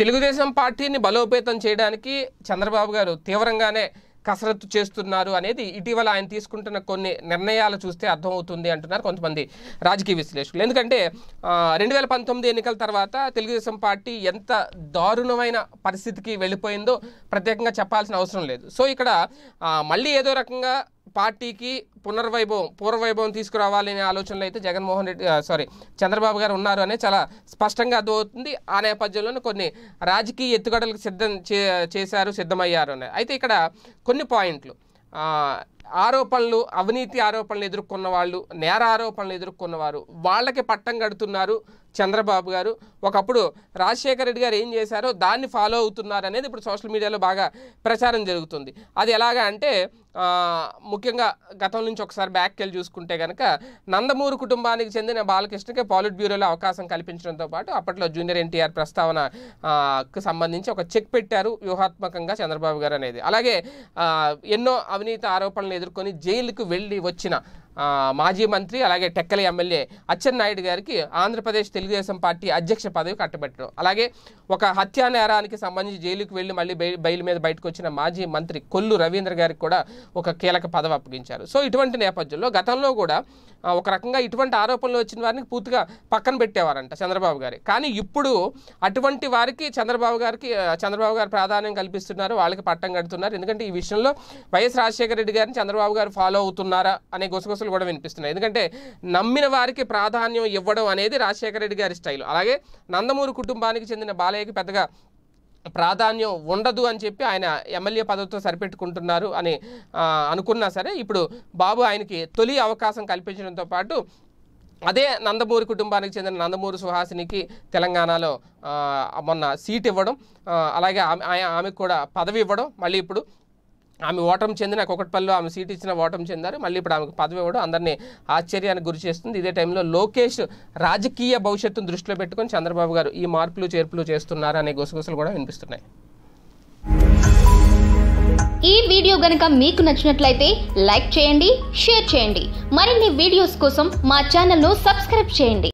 తెలుగుదేశం పార్టీని బలోపేతం చేయడానికి చంద్రబాబు గారు తీవ్రంగానే కసరత్తు చేస్తున్నారు అనేది ఇటీవల ఆయన తీసుకుంటున్న కొన్ని నిర్ణయాలు చూస్తే అర్థమవుతుంది అంటున్నారు కొంతమంది రాజకీయ విశ్లేషకులు ఎందుకంటే రెండు వేల పంతొమ్మిది ఎన్నికల తర్వాత తెలుగుదేశం పార్టీ ఎంత దారుణమైన పరిస్థితికి వెళ్ళిపోయిందో ప్రత్యేకంగా చెప్పాల్సిన అవసరం లేదు సో ఇక్కడ మళ్ళీ ఏదో రకంగా పార్టీకి పునర్వైభవం పూర్వవైభవం తీసుకురావాలి అనే ఆలోచనలు అయితే జగన్మోహన్ రెడ్డి సారీ చంద్రబాబు గారు ఉన్నారు అనే చాలా స్పష్టంగా అర్థమవుతుంది ఆ నేపథ్యంలోనే కొన్ని రాజకీయ ఎత్తుగడలకు సిద్ధం చేశారు సిద్ధమయ్యారు అనేది అయితే ఇక్కడ కొన్ని పాయింట్లు ఆరోపణలు అవినీతి ఆరోపణలు ఎదుర్కొన్న వాళ్ళు నేర ఆరోపణలు ఎదుర్కొన్నవారు వాళ్ళకి పట్టం కడుతున్నారు చంద్రబాబు గారు ఒకప్పుడు రాజశేఖర రెడ్డి గారు ఏం చేశారో దాన్ని ఫాలో అవుతున్నారు అనేది ఇప్పుడు సోషల్ మీడియాలో బాగా ప్రచారం జరుగుతుంది అది ఎలాగా అంటే ముఖ్యంగా గతం నుంచి ఒకసారి బ్యాక్కి వెళ్ళి చూసుకుంటే కనుక నందమూరు కుటుంబానికి చెందిన బాలకృష్ణకి పాలిట్ బ్యూరోలో అవకాశం కల్పించడంతో పాటు అప్పట్లో జూనియర్ ఎన్టీఆర్ ప్రస్తావనకు సంబంధించి ఒక చెక్ పెట్టారు వ్యూహాత్మకంగా చంద్రబాబు గారు అనేది అలాగే ఎన్నో అవినీతి ఆరోపణలు ఎదుర్కొని జైలుకు వెళ్ళి వచ్చిన మాజీ మంత్రి అలాగే టెక్కల ఎమ్మెల్యే అచ్చెన్నాయుడు గారికి ఆంధ్రప్రదేశ్ తెలుగుదేశం పార్టీ అధ్యక్ష పదవి కట్టబెట్టడం అలాగే ఒక హత్యా నేరానికి సంబంధించి జైలుకు వెళ్ళి మళ్ళీ బయలు మీద బయటకు వచ్చిన మాజీ మంత్రి కొల్లు రవీంద్ర గారికి కూడా ఒక కీలక పదవి అప్పగించారు సో ఇటువంటి నేపథ్యంలో గతంలో కూడా ఒక రకంగా ఇటువంటి ఆరోపణలు వచ్చిన వారిని పూర్తిగా పక్కన పెట్టేవారంట చంద్రబాబు గారి కానీ ఇప్పుడు అటువంటి వారికి చంద్రబాబు గారికి చంద్రబాబు గారు ప్రాధాన్యం కల్పిస్తున్నారు వాళ్ళకి పట్టం కడుతున్నారు ఎందుకంటే ఈ విషయంలో వైఎస్ రాజశేఖర రెడ్డి గారిని చంద్రబాబు గారు ఫాలో అవుతున్నారా అనే గుసగుసలు వార్తలు కూడా వినిపిస్తున్నాయి ఎందుకంటే నమ్మిన వారికి ప్రాధాన్యం ఇవ్వడం అనేది రాజశేఖర రెడ్డి గారి స్టైల్ అలాగే నందమూరి కుటుంబానికి చెందిన బాలయ్యకి పెద్దగా ప్రాధాన్యం ఉండదు అని చెప్పి ఆయన ఎమ్మెల్యే పదవితో సరిపెట్టుకుంటున్నారు అని అనుకున్నా సరే ఇప్పుడు బాబు ఆయనకి తొలి అవకాశం కల్పించడంతో పాటు అదే నందమూరి కుటుంబానికి చెందిన నందమూరి సుహాసినికి తెలంగాణలో మొన్న సీట్ ఇవ్వడం అలాగే ఆమె ఆమెకు కూడా పదవి ఇవ్వడం మళ్ళీ ఇప్పుడు ఆమె ఓటమి చెందిన కుకట్పల్లిలో ఆమె సీట్ ఇచ్చిన ఓటమి చెందారు మళ్ళీ ఇప్పుడు ఆమెకు పదవి ఇవ్వడం అందరినీ ఆశ్చర్యానికి గురి చేస్తుంది ఇదే టైంలో లోకేష్ రాజకీయ భవిష్యత్తును దృష్టిలో పెట్టుకుని చంద్రబాబు గారు ఈ మార్పులు చేర్పులు చేస్తున్నారు అనే గుసగుసలు కూడా వినిపిస్తున్నాయి ఈ వీడియో గనక మీకు నచ్చినట్లయితే లైక్ చేయండి షేర్ చేయండి మరిన్ని వీడియోస్ కోసం మా ను సబ్స్క్రైబ్ చేయండి